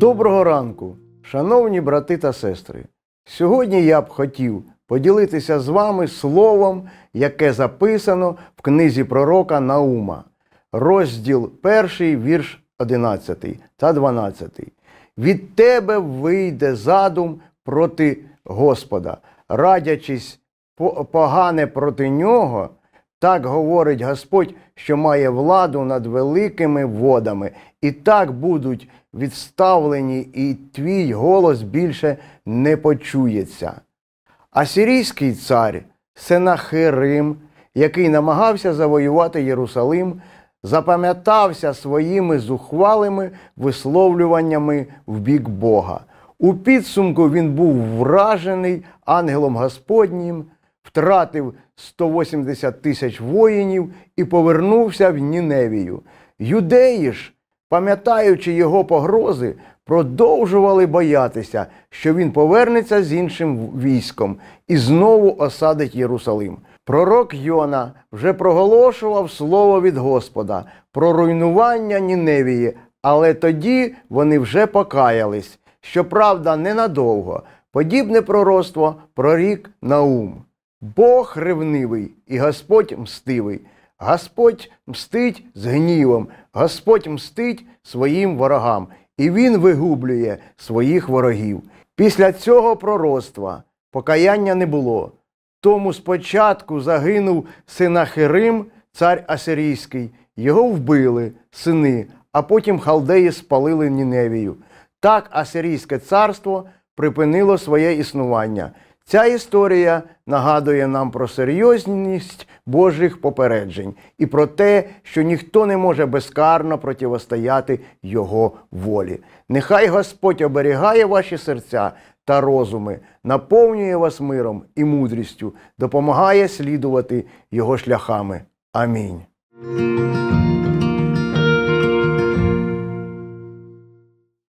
Доброго ранку, шановні брати та сестри. Сьогодні я б хотів поділитися з вами словом, яке записано в книзі пророка Наума, розділ 1, вірш 11 та 12. Від тебе вийде задум проти Господа, радячись погане проти нього, так говорить Господь, що має владу над великими водами, і так будуть відставлені, і твій голос більше не почується. Асирійський цар Сенахирим, який намагався завоювати Єрусалим, запам'ятався своїми зухвалими висловлюваннями в бік Бога. У підсумку він був вражений ангелом Господнім втратив 180 тисяч воїнів і повернувся в Ніневію. Юдеї ж, пам'ятаючи його погрози, продовжували боятися, що він повернеться з іншим військом і знову осадить Єрусалим. Пророк Йона вже проголошував слово від Господа про руйнування Ніневії, але тоді вони вже покаялись. Щоправда, ненадовго. Подібне пророцтво прорік Наум. Бог ревнивий і Господь мстивий. Господь мстить з гнівом, Господь мстить своїм ворогам, і Він вигублює своїх ворогів. Після цього пророцтва покаяння не було. Тому спочатку загинув Синахирим, цар Асирійський, його вбили, сини, а потім халдеї спалили Ніневію. Так Асирійське царство припинило своє існування. Ця історія нагадує нам про серйозність Божих попереджень і про те, що ніхто не може безкарно противостояти Його волі. Нехай Господь оберігає ваші серця та розуми, наповнює вас миром і мудрістю, допомагає слідувати Його шляхами. Амінь.